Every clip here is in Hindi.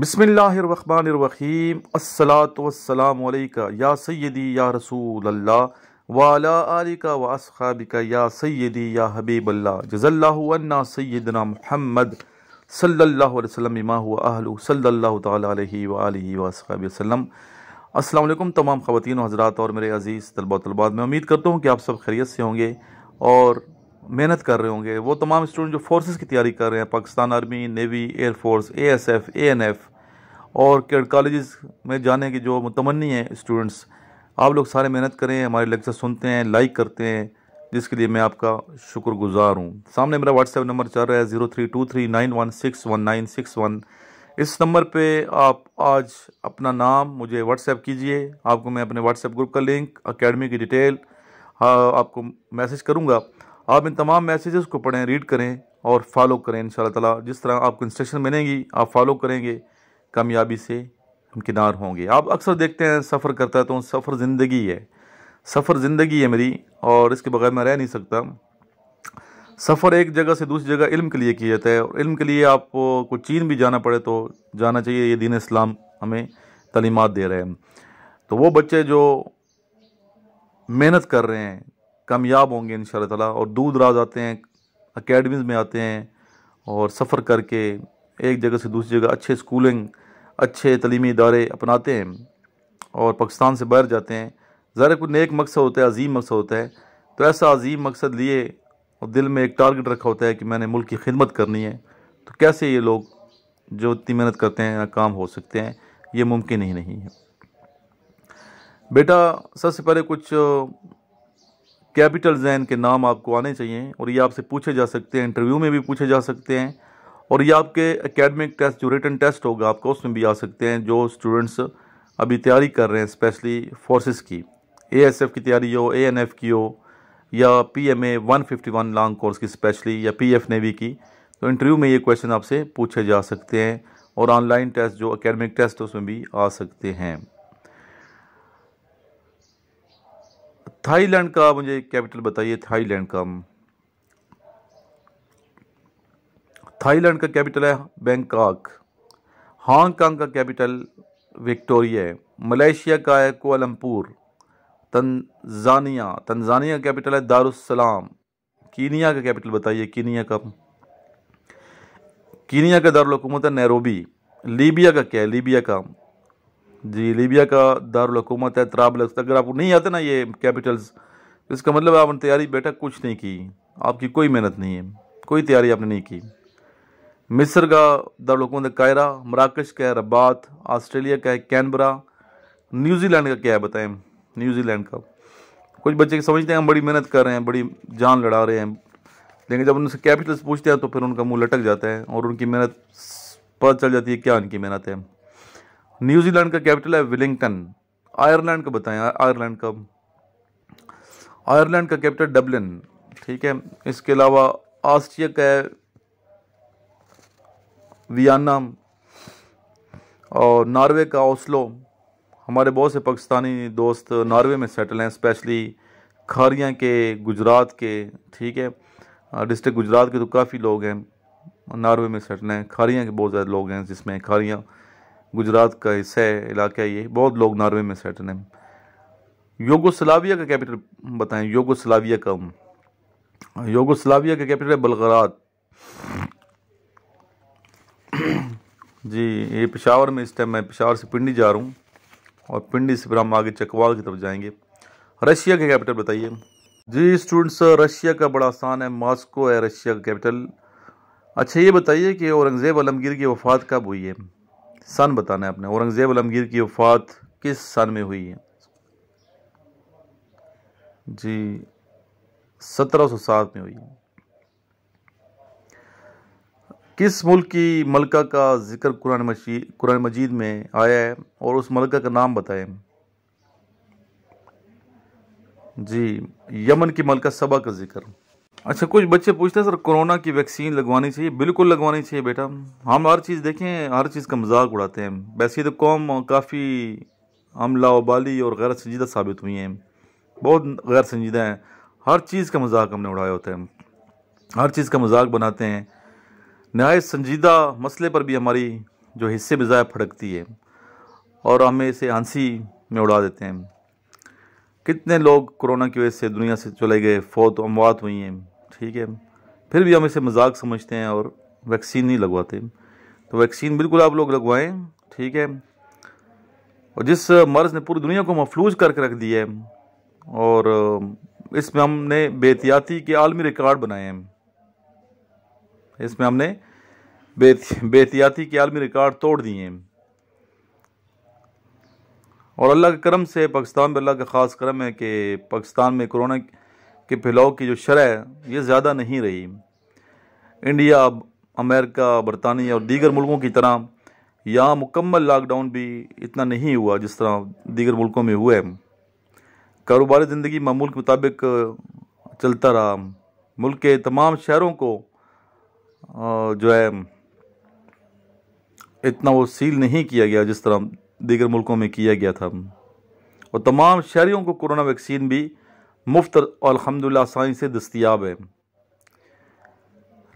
बिसमीम असलातम या सैदी या रसूल अल्लाह वाला आलिका या सैदी या हबीब अल्लाह जज़ल्ला सैदना महमद सल्ला वसम इमा तमाम ख़वान हज़रात और मेरे अज़ीज़ तलबा तलबात मैं उम्मीद करता हूँ कि आप सब खैरियत से होंगे और मेहनत कर रहे होंगे वो तमाम स्टूडेंट जो फोर्सेस की तैयारी कर रहे हैं Pakistan army navy air force A S F A N F और कॉलेज में जाने की जो मुतमनी है स्टूडेंट्स आप लोग सारे मेहनत करें हमारे लेक्चर सुनते हैं लाइक करते हैं जिसके लिए मैं आपका शुक्रगुजार हूँ सामने मेरा व्हाट्सएप नंबर चल रहा है zero three two three nine one six one nine six one इस नंबर पे आप आज अपना नाम मुझे व्हाट्सएप कीजिए आपको मैं अपने व्हाट्सएप ग्रुप का लिंक एकेडमी की डिटेल हाँ, आपको मैसेज करूँगा आप इन तमाम मैसेजेस को पढ़ें रीड करें और फॉलो करें इन ताला जिस तरह आपको इंस्ट्रक्शन मिलेंगी आप फॉलो करेंगे कामयाबी से किनार होंगे आप अक्सर देखते हैं सफ़र करता है तो सफ़र ज़िंदगी है सफ़र ज़िंदगी है मेरी और इसके बगैर मैं रह नहीं सकता सफ़र एक जगह से दूसरी जगह इल्म के लिए किया जाता है और इल्म के लिए आपको को चीन भी जाना पड़े तो जाना चाहिए ये दीन इस्लाम हमें तलीमत दे रहे हैं तो वो बच्चे जो मेहनत कर रहे हैं कामयाब होंगे इन ताला और दूर दराज आते हैं अकेडमीज़ में आते हैं और सफ़र करके एक जगह से दूसरी जगह अच्छे स्कूलिंग अच्छे तलीमी इदारे अपनाते हैं और पाकिस्तान से बाहर जाते हैं ज़रा कोई नेक मकसद होता है अजीम मकसद होता है तो ऐसा अजीम मकसद लिए और दिल में एक टारगेट रखा होता है कि मैंने मुल्क की खिदमत करनी है तो कैसे ये लोग जो इतनी मेहनत करते हैं नाकाम हो सकते हैं ये मुमकिन ही नहीं है बेटा सबसे पहले कुछ कैपिटल जैन के नाम आपको आने चाहिए और ये आपसे पूछे जा सकते हैं इंटरव्यू में भी पूछे जा सकते हैं और ये आपके एकेडमिक टेस्ट जो रिटर्न टेस्ट होगा आपका उसमें भी आ सकते हैं जो स्टूडेंट्स अभी तैयारी कर रहे हैं स्पेशली फोर्सेस की एएसएफ की तैयारी हो एएनएफ की हो या पीएमए 151 लॉन्ग कोर्स की स्पेशली या पीएफ नेवी की तो इंटरव्यू में ये क्वेश्चन आपसे पूछे जा सकते हैं और ऑनलाइन टेस्ट जो अकेडमिक टेस्ट उसमें भी आ सकते हैं थाईलैंड का मुझे कैपिटल बताइए थाईलैंड का थाईलैंड का कैपिटल है बैंकॉक हांगकांग का कैपिटल विक्टोरिया है मलेशिया का है कोलमपुर तंजानिया तंजानिया का कैपिटल है दारुसलाम कीनिया का कैपिटल बताइए कीनिया का कीनिया का दारकूमत है नैरोबी लीबिया का क्या है लीबिया का जी लीबिया का दारकूमत है त्राबलस अगर आपको नहीं आता ना ये कैपिटल्स तो इसका मतलब आपने तैयारी बेटा कुछ नहीं की आपकी कोई मेहनत नहीं है कोई तैयारी आपने नहीं की मिस्र का दारकूमत कायरा मराकश का है रबात ऑस्ट्रेलिया का है कैनबरा न्यूजीलैंड का क्या है बताएं न्यूजीलैंड का कुछ बच्चे समझते हैं हम बड़ी मेहनत कर रहे हैं बड़ी जान लड़ा रहे हैं लेकिन जब उनसे कैपिटल्स पूछते हैं तो फिर उनका मुंह लटक जाता है और उनकी मेहनत पता चल जाती है क्या उनकी मेहनत है न्यूजीलैंड का कैपिटल है विलिंगटन आयरलैंड का बताएं आयरलैंड का आयरलैंड का कैपिटल डबलिन ठीक है इसके अलावा ऑस्ट्रिया का है वियना और नॉर्वे का ओस्लो हमारे बहुत से पाकिस्तानी दोस्त नॉर्वे में सेटल हैं स्पेशली खारियाँ के गुजरात के ठीक है डिस्ट्रिक्ट गुजरात के तो काफ़ी लोग हैं नॉर्वे में सेटल हैं खारियाँ के बहुत ज़्यादा लोग हैं जिसमें खारियाँ गुजरात का हिस्सा है इलाका है ये बहुत लोग नॉर्वे में सेटल हैं योगोस्लाविया का कैपिटल बताएं योगोस्लाविया का योगोस्लाविया का कैपिटल है बलगरात जी ये पिशावर में इस टाइम मैं पिशावर से पिंडी जा रहा हूँ और पिंडी से फिर हम आगे चकवाल की तरफ जाएंगे रशिया का कैपिटल बताइए जी स्टूडेंट्स रशिया का बड़ा आसान है मॉस्को है रशिया का कैपिटल अच्छा ये बताइए कि औरंगज़ेब आलमगीर की वफात कब हुई है सन बताना है अपने औरंगज़ेब आलमगीर की वफात किस सन में हुई है जी सत्रह सौ सात में हुई है किस मुल्क की मलका का जिक्र कुरान मजीद कुरान मजीद में आया है और उस मलका का नाम बताएं जी यमन की मलका सबा का जिक्र अच्छा कुछ बच्चे पूछते हैं सर कोरोना की वैक्सीन लगवानी चाहिए बिल्कुल लगवानी चाहिए बेटा हम हर चीज़ देखें हर चीज़ का मजाक उड़ाते हैं वैसे तो कौम काफ़ी हम लाबाली और गैर संजीदा साबित हुई हैं बहुत गैर संजीदा हैं हर चीज़ का मजाक हमने उड़ाया होता है हर चीज़ का मजाक बनाते हैं नहायत संजीदा मसले पर भी हमारी जो हिस्से बजाय फड़कती है और हमें इसे हंसी में उड़ा देते हैं कितने लोग कोरोना की वजह से दुनिया से चले गए फौत अमवात हुई हैं ठीक है फिर भी हम इसे मजाक समझते हैं और वैक्सीन नहीं लगवाते तो वैक्सीन बिल्कुल आप लोग लगवाएं ठीक है और जिस मर्ज़ ने पूरी दुनिया को मफलूज करके रख दिया है और इसमें हमने बेहतियाती के आलमी रिकॉर्ड बनाए हैं इसमें हमने बेहतियाती के आलमी रिकॉर्ड तोड़ दिए हैं और अल्लाह के करम से पाकिस्तान में अल्लाह का ख़ास करम है कि पाकिस्तान में कोरोना के फैलाव की जो शरह है ये ज़्यादा नहीं रही इंडिया अमेरिका बरतानिया और दीगर मुल्कों की तरह यहाँ मुकम्मल लॉकडाउन भी इतना नहीं हुआ जिस तरह दीगर मुल्कों में हुआ कारोबारी ज़िंदगी मामूल के मुताबिक चलता रहा मुल्क के तमाम शहरों को जो है इतना वो सील नहीं किया गया जिस तरह दीगर मुल्कों में किया गया था और तमाम शहरीों को कोरोना वैक्सीन भी मुफ्त और अलहमदिल्ला आसानी से दस्तियाब है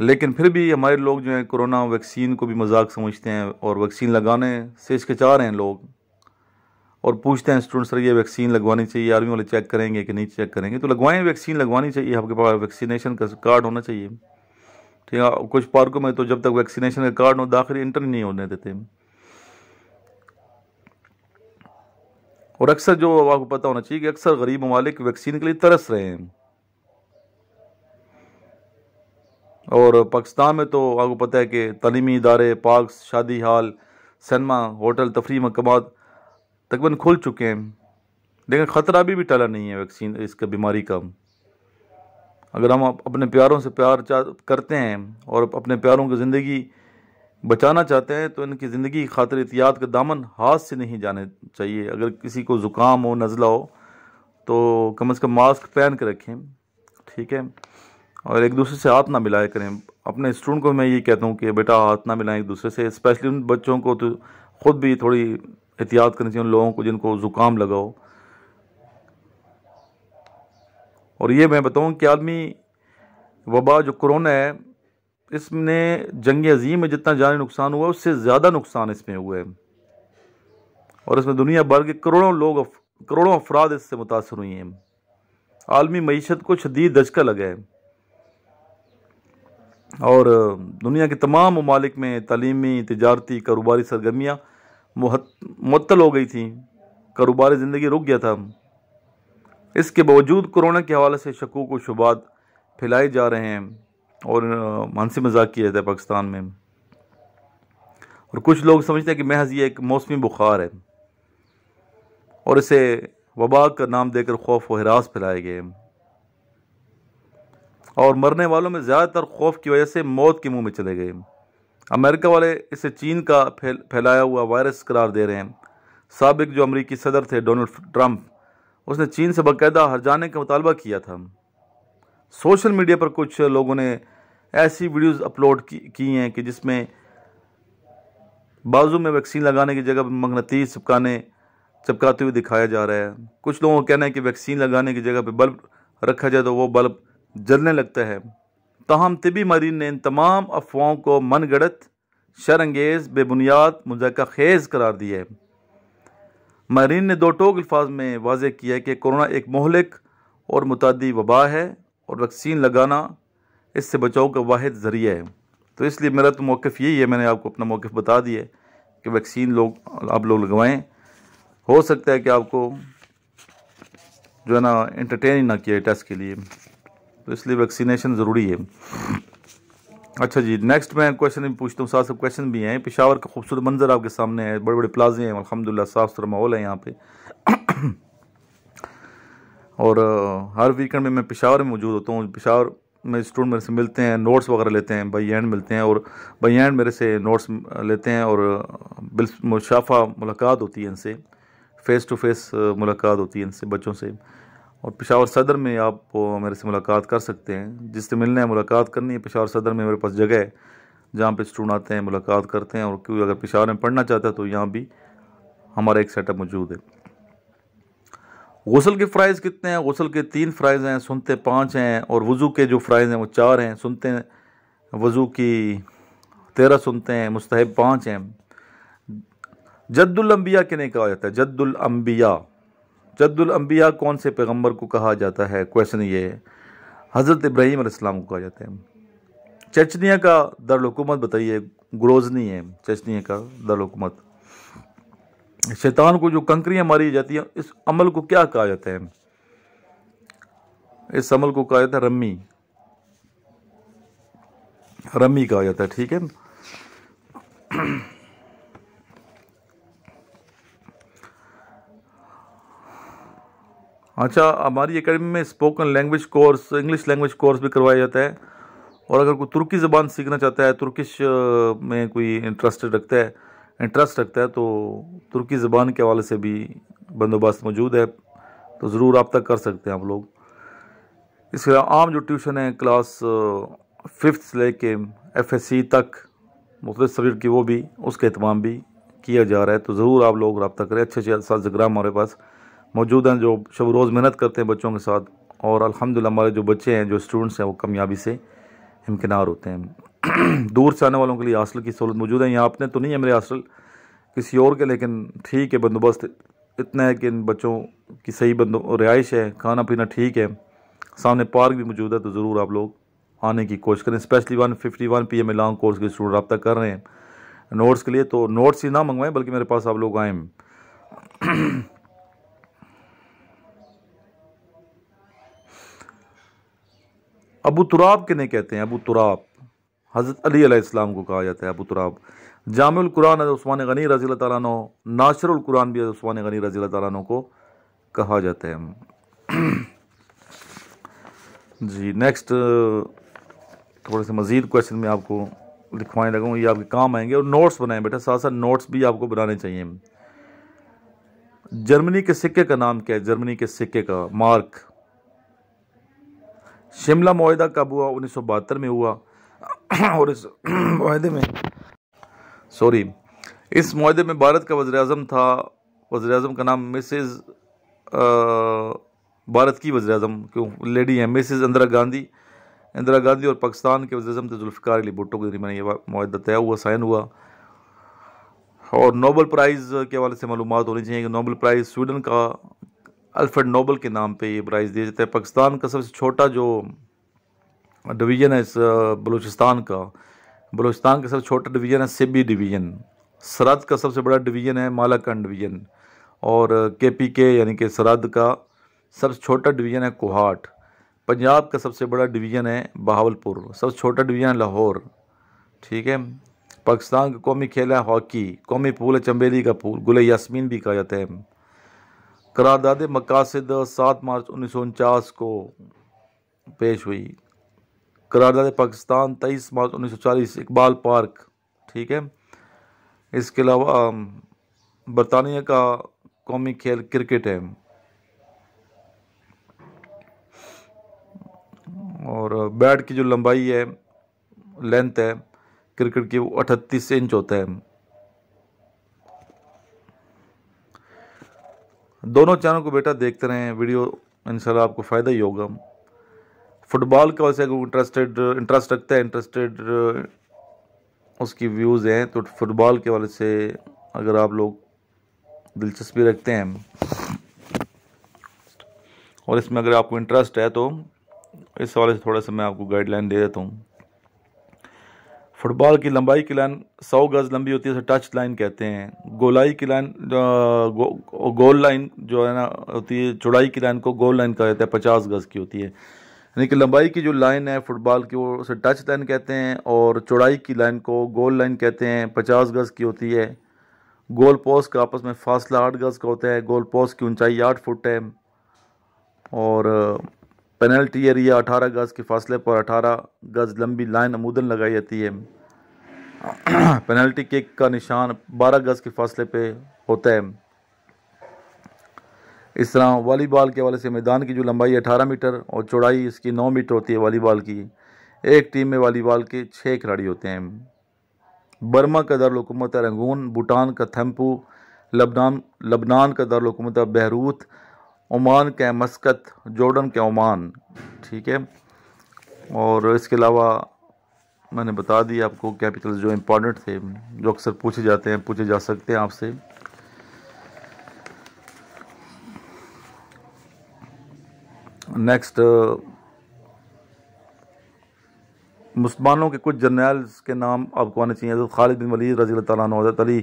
लेकिन फिर भी हमारे लोग जो हैं कोरोना वैक्सीन को भी मजाक समझते हैं और वैक्सीन लगाने से रहे हैं लोग और पूछते हैं स्टूडेंट सर ये वैक्सीन लगवानी चाहिए आर्मी वाले चेक करेंगे कि नहीं चेक करेंगे तो लगवाएं वैक्सीन लगवानी चाहिए आपके पास वैक्सीनेशन का कार्ड होना चाहिए ठीक है कुछ पार्कों में तो जब तक वैक्सीनेशन का कार्ड हो दाखिल इंटर नहीं होने देते और अक्सर जो आपको पता होना चाहिए कि अक्सर गरीब ममालिक वैक्सीन के लिए तरस रहे हैं और पाकिस्तान में तो आपको पता है कि तलीमी इदारे पार्कस शादी हाल सिनेमा होटल तफरी मकाम तकरीबन खुल चुके हैं लेकिन ख़तरा भी, भी टला नहीं है वैक्सीन इसका बीमारी का अगर हम अपने प्यारों से प्यार करते हैं और अपने प्यारों की ज़िंदगी बचाना चाहते हैं तो इनकी ज़िंदगी की खातिर एहतियात का दामन हाथ से नहीं जाने चाहिए अगर किसी को ज़ुकाम हो नज़ला हो तो कम अज़ कम मास्क पहन के रखें ठीक है और एक दूसरे से हाथ ना मिलाया करें अपने स्टूडेंट को मैं ये कहता हूँ कि बेटा हाथ ना मिलाएं एक दूसरे से स्पेशली उन बच्चों को तो ख़ुद भी थोड़ी एहतियात करनी चाहिए उन लोगों को जिनको ज़ुकाम लगाओ और ये मैं बताऊँ कि आदमी वबा जो कोरोना है इसमें जंग अजीम में जितना जानी नुकसान हुआ उससे ज़्यादा नुकसान इसमें हुआ है और इसमें दुनिया भर के करोड़ों लोग करोड़ों अफराद इससे मुतासर हुई हैं आलमी मीशत को शदीद दचका लगा है और दुनिया के तमाम ममालिक में तलीमी तजारती कारोबारी सरगर्मियाँ मतल हो गई थी कारोबारी ज़िंदगी रुक गया था इसके बावजूद कोरोना के हवाले से शकूक व शुबात फैलाए जा रहे हैं और हंसी मजाक किया जाता है पाकिस्तान में और कुछ लोग समझते हैं कि महज ये एक मौसमी बुखार है और इसे वबा का नाम देकर खौफ व हरास फैलाए गए और मरने वालों में ज़्यादातर खौफ की वजह से मौत के मुंह में चले गए अमेरिका वाले इसे चीन का फैल फैलाया हुआ वायरस करार दे रहे हैं सबक जो अमरीकी सदर थे डोनल्ड ट्रंप उसने चीन से बाकायदा हर जाने का मुतालबा किया था सोशल मीडिया पर कुछ लोगों ने ऐसी वीडियोस अपलोड की, की हैं कि जिसमें बाजू में वैक्सीन लगाने की जगह मगनती चिपकाने चिपकाते हुए दिखाया जा रहा है कुछ लोगों का कहना है कि वैक्सीन लगाने की जगह पर बल्ब रखा जाए तो वो बल्ब जलने लगता है तहम तिबी मरीन ने इन तमाम अफवाहों को मन गढ़त शरंगेज बेबुनियाद मुजैका खेज करार दिया है माहरीन ने दो टोक अल्फाज में वाज किया है कि कोरोना एक मोहलिक और मुतदी वबा है और वैक्सीन लगाना इससे बचाव का वाद ज़रिया है तो इसलिए मेरा तो मौक़ यही है मैंने आपको अपना मौक़ बता दिया है कि वैक्सीन लोग आप लोग लगवाएं हो सकता है कि आपको जो है ना इंटरटेन ही ना किया टेस्ट के लिए तो इसलिए वैक्सीनेशन ज़रूरी है अच्छा जी नेक्स्ट मैं क्वेश्चन भी पूछता हूँ साथ साथ क्वेश्चन भी हैं पिशावर का खूबसूरत मंजर आपके सामने है बड़े बड़े प्लाजे हैं अलहमदिल्ला साफ सुथरा माहौल है यहाँ पे और हर वीकेंड में मैं पिशावर में मौजूद होता हूँ पिशावर मेरे स्टूडेंट मेरे से मिलते हैं नोट्स वगैरह लेते हैं बाई एंड मिलते हैं और बाई एंड मेरे से नोट्स लेते हैं और मुशाफा मुलाकात होती है इनसे फ़ेस टू फेस मुलाकात होती है इनसे बच्चों से और पेशावर सदर में आप मेरे से मुलाकात कर सकते हैं जिससे मिलना है मुलाकात करनी है पेशावर सदर में मेरे पास जगह है जहाँ पर स्टूडेंट आते हैं मुलाकात करते हैं और क्योंकि अगर पेशावर में पढ़ना चाहता है तो यहाँ भी हमारा एक सेटअप मौजूद है गसल के फ़्राइज़ कितने हैं गसल के तीन फ़्राइज़ हैं सुनते पाँच हैं और वज़ू के जो फ़्राइज़ हैं वो चार हैं सुनते वज़ू की तेरह सुनते हैं मुस्तहब पाँच हैं जद्दुलम्बिया नहीं कहा जाता है जद्दुलम्बिया जद्दुलम्बिया कौन से पैगम्बर को कहा जाता है क्वेश्चन ये हज़रत हज़रत इब्राहीम को कहा जाता है चचनिया का दरकूमत बताइए ग्रोजनी है चचनिया का दरकूमत शैतान को जो कंकरियाँ मारी जाती हैं इस अमल को क्या कहा जाता है इस अमल को कहा जाता है रम्मी रम्मी कहा जाता है ठीक है अच्छा हमारी एकेडमी में spoken language course English language course भी करवाया जाता है और अगर कोई तुर्की ज़बान सीखना चाहता है तुर्किश में कोई इंटरेस्ट रखता है इंटरेस्ट रखता है तो तुर्की ज़बान के हवाले से भी बंदोबस्त मौजूद है तो ज़रूर आप तक कर सकते हैं हम लोग इसके अलावा आम जो ट्यूशन है क्लास फिफ्थ से लेके एफ एस सी तक मुख्त सब्जेक्ट की वो भी उसका अहतमाम भी किया जा रहा है तो ज़रूर आप लोग रबता करें अच्छे अच्छे साजग्राम हमारे पास मौजूद हैं जो शब रोज़ मेहनत करते हैं बच्चों के साथ और अलहमदिल्ला हमारे जो बच्चे हैं जो स्टूडेंट्स हैं वो कामयाबी से इम्किनार होते हैं दूर से आने वालों के लिए हॉस्टल की सहूलत मौजूद है यहाँ अपने तो नहीं है मेरे हॉस्टल किसी और के लेकिन ठीक है बंदोबस्त इतना है कि इन बच्चों की सही बंदो रिहाइश है खाना पीना ठीक है सामने पार्क भी मौजूद है तो ज़रूर आप लोग आने की कोशिश करें specially one fifty one P M long course के स्टूडेंट रब्ता कर रहे हैं नोट्स के लिए तो नोट्स ही ना मंगवाएं बल्कि मेरे पास आप लोग आए अबू तुराब के नहीं कहते हैं अबू तुराब हज़रत अली अलैहिस्सलाम को कहा जाता है अबू तुराब जामुलकुरान हज़रत गनी रज़ी तैन कुरान भी हज़रत गनी रज़ी तैन को कहा जाता है जी नेक्स्ट थोड़े से मज़ीद क्वेश्चन में आपको लिखवाने लगा ये आपके काम आएंगे और नोट्स बनाएं बेटा साथ साथ नोट्स भी आपको बनाने चाहिए जर्मनी के सिक्के का नाम क्या है जर्मनी के सिक्के का मार्क शिमला मोहिदा कब हुआ उन्नीस में हुआ और इस माहे में सॉरी इस माहे में भारत का वज़र अजम था वज़र अजम का नाम मिसेज़ भारत की वज़र अजम क्यों लेडी हैं मिसेज़ इंदिरा गांधी इंदिरा गांधी और पाकिस्तान के वजे अजम जुल्फ़ार अली भुट्टो के मैंने ये माह तय हुआ साइन हुआ और नोबल प्राइज़ के हवाले से मालूम होनी चाहिए कि नोबल प्राइज़ स्वीडन का अल्फ्रेड नोबल के नाम पे ये प्राइज़ दिया जाता है पाकिस्तान का सबसे छोटा जो डिवीज़न है इस बलूचिस्तान का बलूचिस्तान का सबसे छोटा डिवीज़न है सिबी डिवीज़न सरहद का सबसे बड़ा डिवीज़न है मालाकंड डिवीज़न और के पी के यानी कि सरहद का सबसे छोटा डिवीज़न है कोहाट पंजाब का सबसे बड़ा डिवीज़न है बहावलपुर सबसे छोटा डिवीज़न है लाहौर ठीक है पाकिस्तान का कौमी खेल है हॉकी कौमी पूल है चंबेली का पूल गुल यासमीन भी कहा जाता है करारदाद मकासद सात मार्च उन्नीस को पेश हुई करारदाद पाकिस्तान तेईस मार्च उन्नीस सौ चालीस इकबाल पार्क ठीक है इसके अलावा बरतानिया का कौमी खेल क्रिकेट है और बैट की जो लंबाई है लेंथ है क्रिकेट की वो अठतीस इंच होता है दोनों चैनल को बेटा देखते रहें वीडियो इंशाल्लाह आपको फ़ायदा ही होगा फुटबॉल का वैसे इंटरेस्टेड इंटरेस्ट रखता है इंटरेस्टेड उसकी व्यूज़ हैं तो फुटबॉल के वाले से अगर आप लोग दिलचस्पी रखते हैं और इसमें अगर आपको इंटरेस्ट है तो इस वाले से थोड़ा सा मैं आपको गाइडलाइन दे देता हूँ फुटबॉल की लंबाई की लाइन सौ गज़ लंबी होती है उसे टच लाइन कहते हैं गोलाई की लाइन गो, गोल लाइन जो है ना होती है चौड़ाई की लाइन को गोल लाइन कहा जाता है पचास गज़ की होती है यानी कि लंबाई की जो लाइन है फुटबॉल की वो उसे टच लाइन कहते हैं और चौड़ाई की लाइन को गोल लाइन कहते हैं पचास गज़ की होती है गोल पोस्ट का आपस में फासला आठ गज़ का होता है गोल पोस्ट की ऊंचाई आठ फुट है और पेनल्टी एरिया अठारह गज़ के फासले पर अठारह गज़ लंबी लाइन अमूदन लगाई जाती है पेनल्टी किक का निशान बारह गज़ के फासले पर होता है इस तरह वॉलीबॉल के हवाले से मैदान की जो लंबाई अठारह मीटर और चौड़ाई इसकी नौ मीटर होती है वॉलीबॉल की एक टीम में वॉलीबॉल के छः खिलाड़ी होते हैं बर्मा का दारकूमत है रंगून भूटान का थम्पू लबनान लबनान का दारकूमत है बहरूत ओमान का मस्कत जॉर्डन के ओमान ठीक है और इसके अलावा मैंने बता दिया आपको कैपिटल्स जो इम्पोर्टेंट थे जो अक्सर पूछे जाते हैं पूछे जा सकते हैं आपसे नेक्स्ट uh, मुसलमानों के कुछ जर्नैल्स के नाम आपको आने चाहिए हज़रत खालिद बिन वलीद रजी तैन अली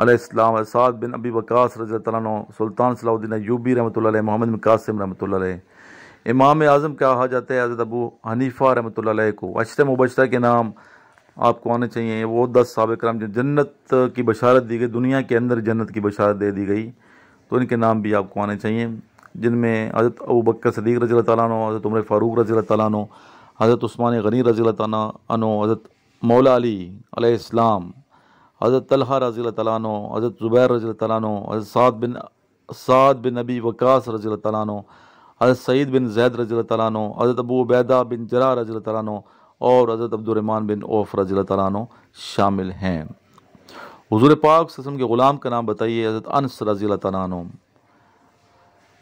अलैहिस्सलाम साद बिन अबी वकास रजी तैन सुल्तान सलाउद्दीन यूबी रहमत मोहम्मद बिन कासिम रहमत इमाम आज़म क्या कहा जाता है हज़रत अबू हनीफ़ा रहमत को अशर मुबशर के नाम आपको आने चाहिए वो दस सबक कराम जो जन्नत की बशारत दी गई दुनिया के अंदर जन्नत की बशारत दे दी गई तो इनके नाम भी आपको आने चाहिए जिनमें हज़रत अबू बकर सदीक रजी तैनो हज़रत उमर फ़ारूक रजी तैनो हज़रत उस्मान गनी रजी तनो हज़रत मौला अली अलैहिस्सलाम हज़रत तलहा रजी तैनो हज़रत ज़ुबैर रजी तैनो हज़रत साद बिन साद बिन नबी वकास रजी तैनो हज़रत सईद बिन जैद रजी तैनो हज़रत अबू उबैदा बिन जरा रजी तैनो और हज़रत अब्दुलरमान बिन ओफ रजी तैनो शामिल हैं हजूर पाक सस्म के ग़ुलाम का नाम बताइए हज़रत अनस रजी तैनो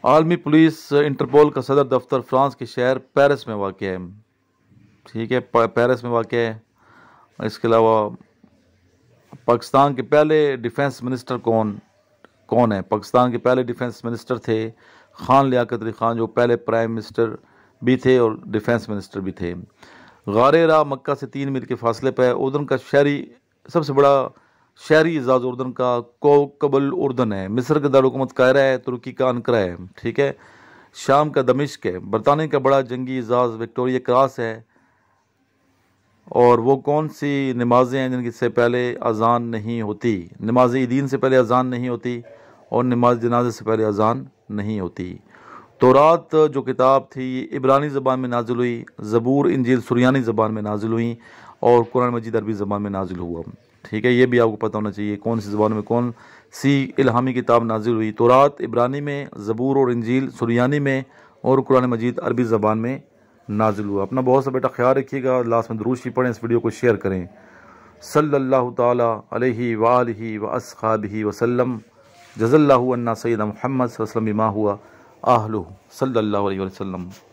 आलमी पुलिस इंटरपोल का सदर दफ्तर फ्रांस के शहर पेरिस में वाक़ है ठीक है पेरिस में वाक़ है इसके अलावा पाकिस्तान के पहले डिफेंस मिनिस्टर कौन कौन है पाकिस्तान के पहले डिफेंस मिनिस्टर थे खान लियाकत अली खान जो पहले प्राइम मिनिस्टर भी थे और डिफेंस मिनिस्टर भी थे गारेरा मक्का से तीन मील के फासले पर उधर का शहरी सबसे बड़ा शहरी एजाज उर्दन का कबल उर्दन है मिस्र का दारकूमत कायरा है तुर्की का अनकरा है ठीक है शाम का दमिश्क है बरतानिया का बड़ा जंगी एजाज विक्टोरिया क्रॉस है और वो कौन सी नमाजें हैं जिनसे पहले अजान नहीं होती नमाज दीन से पहले अजान नहीं होती और नमाज जनाजे से पहले अजान नहीं होती तो रात जो किताब थी इबरानी ज़बान में नाजिल हुई ज़बूर इंजील सुरानी ज़बान में नाजिल हुई और कुरान मजीद अरबी ज़बान में नाजिल हुआ ठीक है ये भी आपको पता होना चाहिए कौन सी ज़बान में कौन सी इलामी किताब नाजिल हुई तोरात इब्रानी में ज़बूर और इंजील सुरियानी में और कुरान मजीद अरबी ज़बान में नाजिल हुआ अपना बहुत सा बेटा ख्याल रखिएगा लास्ट में दरूशी पढ़ें इस वीडियो को शेयर करें सल्ला तही वाली व असहाबी वसलम जज़ल्ला सैद महमद वसलम बिमा हुआ आहलू सल्ला वसलम